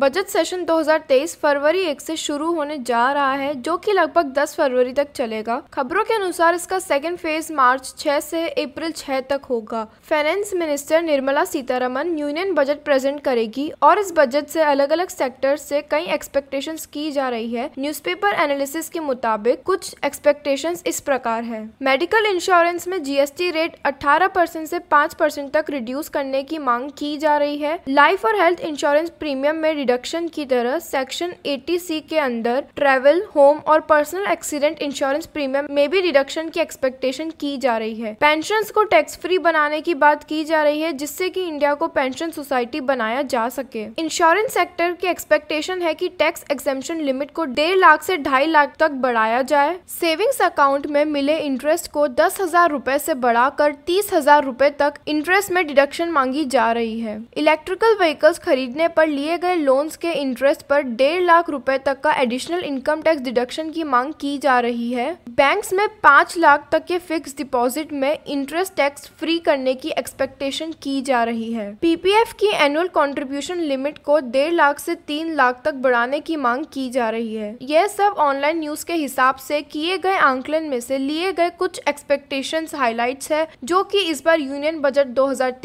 budget session 2023 फरवरी एक से शुरू होने जा रहा है जो कि लगभग 10 फरवरी तक चलेगा खबरों के अनुसार इसका सेकेंड फेज मार्च 6 से अप्रैल 6 तक होगा finance minister Nirmala Sitharaman union budget present करेगी और इस बजट से अलग अलग सेक्टर से कई एक्सपेक्टेशन की जा रही है न्यूज़पेपर एनालिसिस के मुताबिक कुछ एक्सपेक्टेशन इस प्रकार है मेडिकल इंश्योरेंस में जीएसटी रेट अठारह परसेंट ऐसी पाँच परसेंट तक रिड्यूस करने की मांग की जा रही है लाइफ और हेल्थ इंश्योरेंस प्रीमियम में डिडक्शन की तरह सेक्शन 80C के अंदर ट्रेवल होम और पर्सनल एक्सीडेंट इंश्योरेंस प्रीमियम में भी डिडक्शन की एक्सपेक्टेशन की जा रही है पेंशन को टैक्स फ्री बनाने की बात की जा रही है जिससे की इंडिया को पेंशन सोसाइटी बनाया जा सके इंश्योरेंस सेक्टर की एक्सपेक्टेशन है की टैक्स एक्सेम्पन लिमिट को डेढ़ लाख ऐसी ढाई लाख तक बढ़ाया जाए सेविंग्स अकाउंट में मिले इंटरेस्ट को दस हजार रूपए ऐसी बढ़ाकर तीस हजार रूपए तक इंटरेस्ट में डिडक्शन मांगी जा रही है इलेक्ट्रिकल व्हीकल्स खरीदने पर लिए गए लोन लोन्स के इंटरेस्ट पर डेढ़ लाख रुपए तक का एडिशनल इनकम टैक्स डिडक्शन की मांग की जा रही है बैंक्स में पाँच लाख तक के फिक्स डिपॉजिट में इंटरेस्ट टैक्स फ्री करने की एक्सपेक्टेशन की जा रही है पीपीएफ की एनुअल कंट्रीब्यूशन लिमिट को डेढ़ लाख से तीन लाख तक बढ़ाने की मांग की जा रही है यह सब ऑनलाइन न्यूज के हिसाब से किए गए आंकलन में से लिए गए कुछ एक्सपेक्टेशन हाईलाइट है जो की इस बार यूनियन बजट दो हजार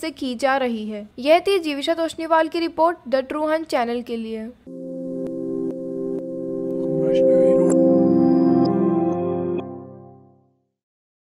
से की जा रही है यह थी जीविशा तोशनीवाल की report the true Mohan channel के लिए